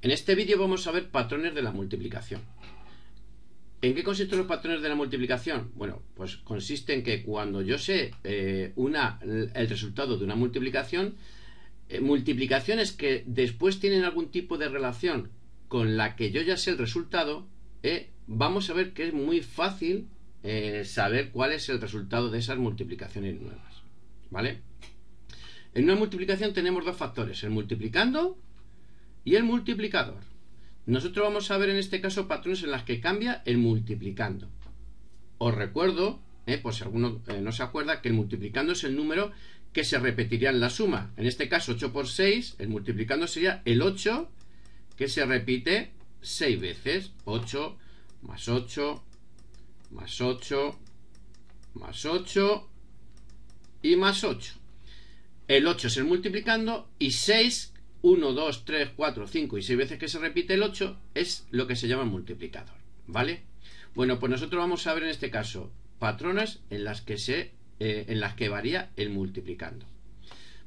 En este vídeo vamos a ver patrones de la multiplicación. ¿En qué consisten los patrones de la multiplicación? Bueno, pues consiste en que cuando yo sé eh, una, el resultado de una multiplicación, eh, multiplicaciones que después tienen algún tipo de relación con la que yo ya sé el resultado, eh, vamos a ver que es muy fácil saber cuál es el resultado de esas multiplicaciones nuevas. ¿Vale? En una multiplicación tenemos dos factores, el multiplicando y el multiplicador. Nosotros vamos a ver en este caso patrones en las que cambia el multiplicando. Os recuerdo, eh, por si alguno eh, no se acuerda, que el multiplicando es el número que se repetiría en la suma. En este caso 8 por 6, el multiplicando sería el 8 que se repite 6 veces. 8 más 8 más 8 más 8 y más 8. El 8 es el multiplicando y 6 1, 2, 3, 4, 5 y 6 veces que se repite el 8 es lo que se llama multiplicador. ¿Vale? Bueno, pues nosotros vamos a ver en este caso patrones en las que, se, eh, en las que varía el multiplicando.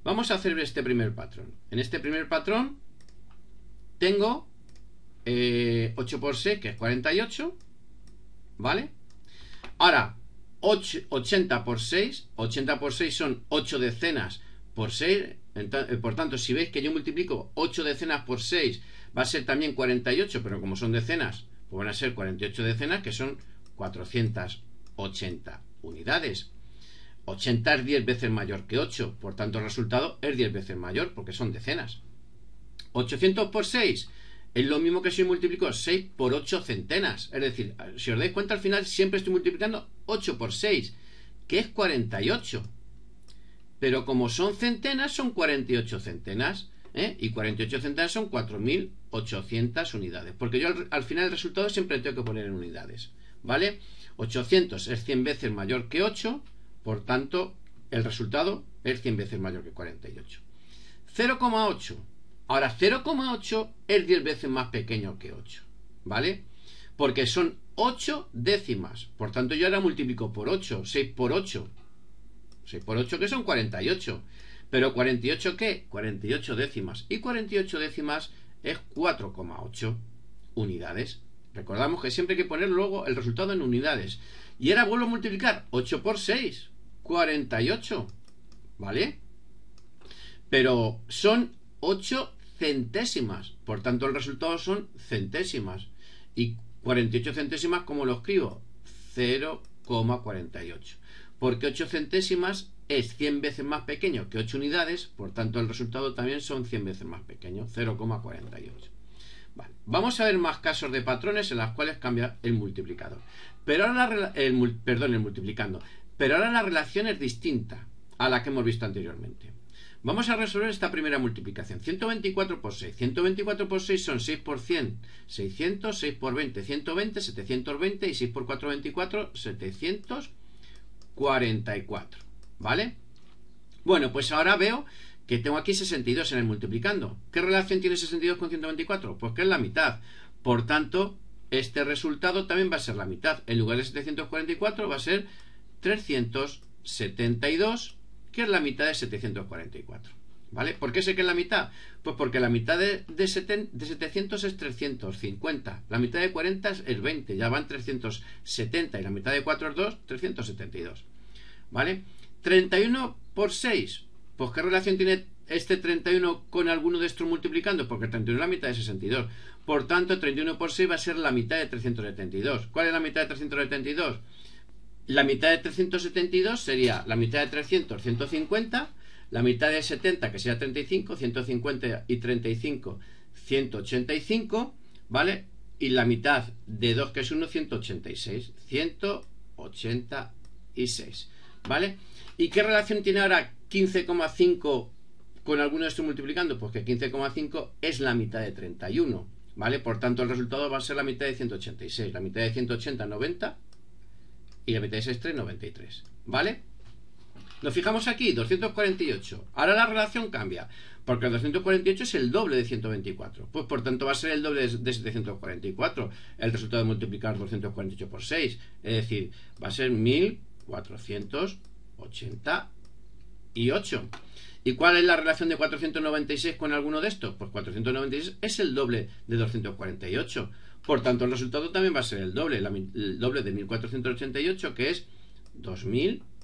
Vamos a hacer este primer patrón. En este primer patrón tengo 8 eh, por 6, que es 48. ¿Vale? Ahora, 80 por 6. 80 por 6 son 8 decenas por 6, eh, por tanto, si veis que yo multiplico 8 decenas por 6, va a ser también 48, pero como son decenas, pues van a ser 48 decenas, que son 480 unidades. 80 es 10 veces mayor que 8, por tanto el resultado es 10 veces mayor, porque son decenas. 800 por 6 es lo mismo que si multiplico 6 por 8 centenas. Es decir, si os dais cuenta al final siempre estoy multiplicando 8 por 6, que es 48. Pero como son centenas, son 48 centenas. ¿eh? Y 48 centenas son 4.800 unidades. Porque yo al, final el resultado siempre tengo que poner en unidades. ¿Vale? 800 es 100 veces mayor que 8. Por tanto, el resultado es 100 veces mayor que 48. 0,8. Ahora, 0,8 es 10 veces más pequeño que 8. ¿Vale? Porque son 8 décimas. Por tanto, yo ahora multiplico por 8. 6 por 8. 6 por 8, que son 48. Pero 48 qué? 48 décimas. Y 48 décimas es 4,8 unidades. Recordamos que siempre hay que poner luego el resultado en unidades. Y ahora vuelvo a multiplicar 8 por 6, 48. ¿Vale? Pero son 8 centésimas. Por tanto, el resultado son centésimas. Y 48 centésimas, ¿cómo lo escribo? 0,48 porque 8 centésimas es 100 veces más pequeño que 8 unidades, por tanto el resultado también son 100 veces más pequeño, 0,48. Vamos a ver más casos de patrones en los cuales cambia el multiplicador. Pero ahora la, perdón, el multiplicando. Pero ahora la relación es distinta a la que hemos visto anteriormente. Vamos a resolver esta primera multiplicación. 124 por 6. 124 por 6 son 6 por 100, 600, 6 por 20, 120, 720 y 6 por 4, 24, 700. 44, ¿vale? Bueno, pues ahora veo que tengo aquí 62 en el multiplicando. ¿Qué relación tiene 62 con 124? Pues que es la mitad. Por tanto, este resultado también va a ser la mitad. En lugar de 744 va a ser 372, que es la mitad de 744. ¿Vale? ¿Por qué sé que es la mitad? Pues porque la mitad de, 700 es 350, la mitad de 40 es 20, ya van 370 y la mitad de 4 es 2, 372. ¿Vale? 31 por 6, pues ¿qué relación tiene este 31 con alguno de estos multiplicando? Porque 31 es la mitad de 62. Por tanto, 31 por 6 va a ser la mitad de 372. ¿Cuál es la mitad de 372? La mitad de 372 sería la mitad de 300, 150 la mitad de 70, que sea 35, 150 y 35, 185, ¿vale? Y la mitad de 2, que es 1, 186. 186, ¿vale? ¿Y qué relación tiene ahora 15,5 con alguno de estos multiplicando? Pues que 15,5 es la mitad de 31, ¿vale? Por tanto, el resultado va a ser la mitad de 186. La mitad de 180, 90. Y la mitad de 63 93, ¿vale? Nos fijamos aquí, 248. Ahora la relación cambia, porque el 248 es el doble de 124. Pues por tanto va a ser el doble de 744, el resultado de multiplicar 248 por 6. Es decir, va a ser 1488. ¿Y cuál es la relación de 496 con alguno de estos? Pues 496 es el doble de 248. Por tanto, el resultado también va a ser el doble, el doble de 1488, que es 2000.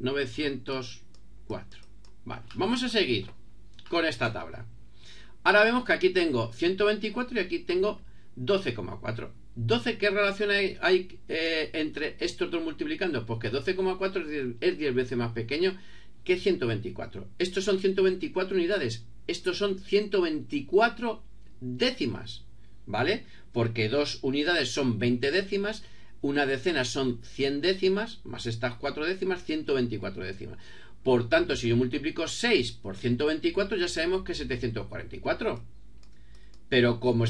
904. Vale, vamos a seguir con esta tabla. Ahora vemos que aquí tengo 124 y aquí tengo 12,4. 12, ¿qué relación hay, eh, entre estos dos multiplicando? Pues que 12,4 es 10 veces más pequeño que 124. Estos son 124 unidades. Estos son 124 décimas. ¿Vale? Porque dos unidades son 20 décimas una decena son 100 décimas, más estas 4 décimas, 124 décimas. Por tanto, si yo multiplico 6 por 124, ya sabemos que es 744. Pero como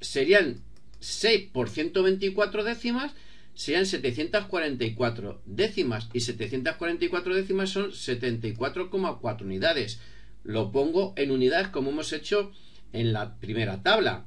serían 6 por 124 décimas, serían 744 décimas. Y 744 décimas son 74,4 unidades. Lo pongo en unidades como hemos hecho en la primera tabla.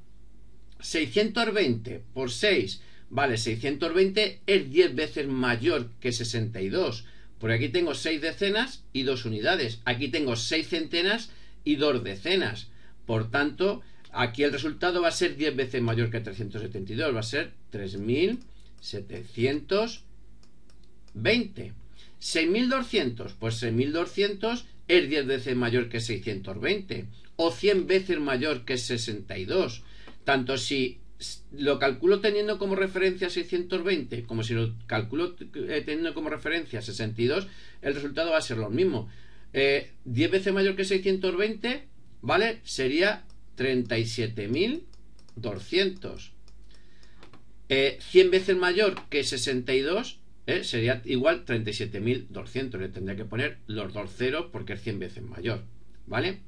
620 por 6 Vale, 620 es 10 veces mayor que 62. por aquí tengo 6 decenas y 2 unidades. Aquí tengo 6 centenas y 2 decenas. Por tanto, aquí el resultado va a ser 10 veces mayor que 372. Va a ser 3720. 6200. Pues 6200 es 10 veces mayor que 620. O 100 veces mayor que 62. Tanto si lo calculo teniendo como referencia 620, como si lo calculo eh, teniendo como referencia 62, el resultado va a ser lo mismo. 10 eh, veces mayor que 620, ¿vale? Sería 37.200. Eh, 100 veces mayor que 62, eh, sería igual 37.200. Le tendría que poner los dos ceros porque es 100 veces mayor, ¿vale?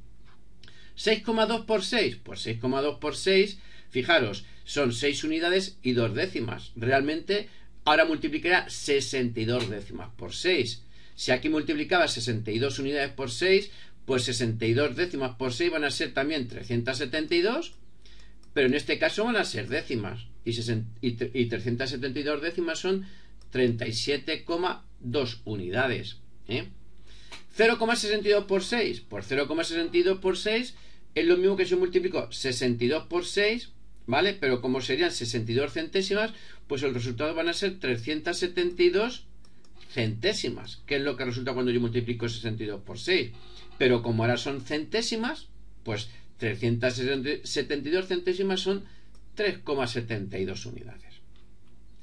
6,2 por 6, pues 6,2 por 6 Fijaros, son 6 unidades y 2 décimas. Realmente ahora multiplicará 62 décimas por 6. Si aquí multiplicaba 62 unidades por 6, pues 62 décimas por 6 van a ser también 372, pero en este caso van a ser décimas. Y, 372 décimas son 37,2 unidades. 0,62 ¿eh? por 6, por 0,62 por 6 es lo mismo que si multiplico 62 por 6 ¿Vale? Pero como serían 62 centésimas, pues el resultado van a ser 372 centésimas, que es lo que resulta cuando yo multiplico 62 por 6. Pero como ahora son centésimas, pues 372 centésimas son 3,72 unidades.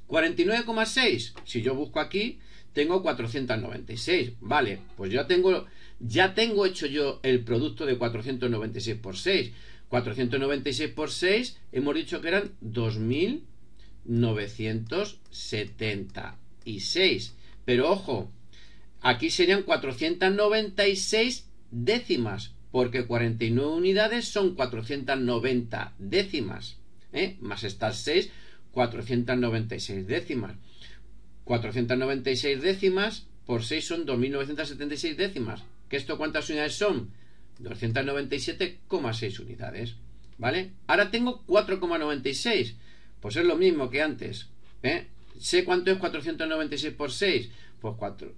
49,6, si yo busco aquí, tengo 496. Vale, pues ya tengo, ya tengo hecho yo el producto de 496 por 6. 496 por 6 hemos dicho que eran 2.976. Pero ojo, aquí serían 496 décimas, porque 49 unidades son 490 décimas, ¿eh? más estas 6, 496 décimas. 496 décimas por 6 son 2.976 décimas. ¿Que esto cuántas unidades son? 297,6 unidades. ¿Vale? Ahora tengo 4,96. Pues es lo mismo que antes. ¿eh? ¿Sé cuánto es 496 por 6? Pues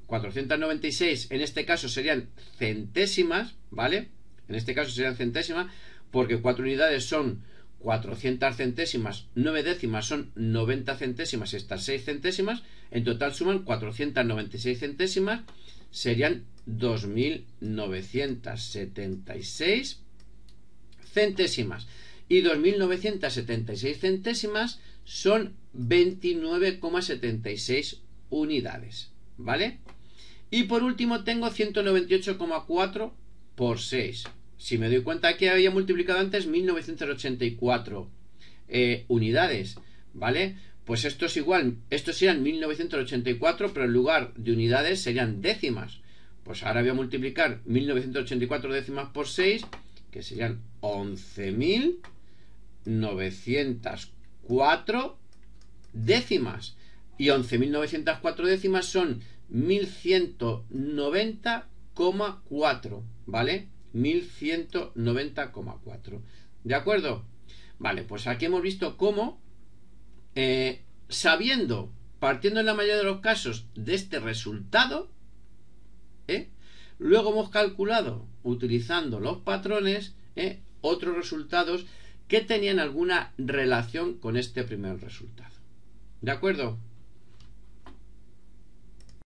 496 en este caso serían centésimas, ¿vale? En este caso serían centésimas porque 4 unidades son 400 centésimas, 9 décimas son 90 centésimas, estas 6 centésimas, en total suman 496 centésimas, serían 2.976 centésimas. Y 2.976 centésimas son 29,76 unidades, ¿vale? Y por último tengo 198,4 por 6, si me doy cuenta que había multiplicado antes 1984 eh, unidades, ¿vale? Pues esto es igual, estos serían 1984, pero en lugar de unidades serían décimas. Pues ahora voy a multiplicar 1984 décimas por 6, que serían 11.904 décimas. Y 11.904 décimas son 1190,4, ¿vale? 1190,4. ¿De acuerdo? Vale, pues aquí hemos visto cómo, eh, sabiendo, partiendo en la mayoría de los casos de este resultado, ¿eh? luego hemos calculado, utilizando los patrones, ¿eh? otros resultados que tenían alguna relación con este primer resultado. ¿De acuerdo?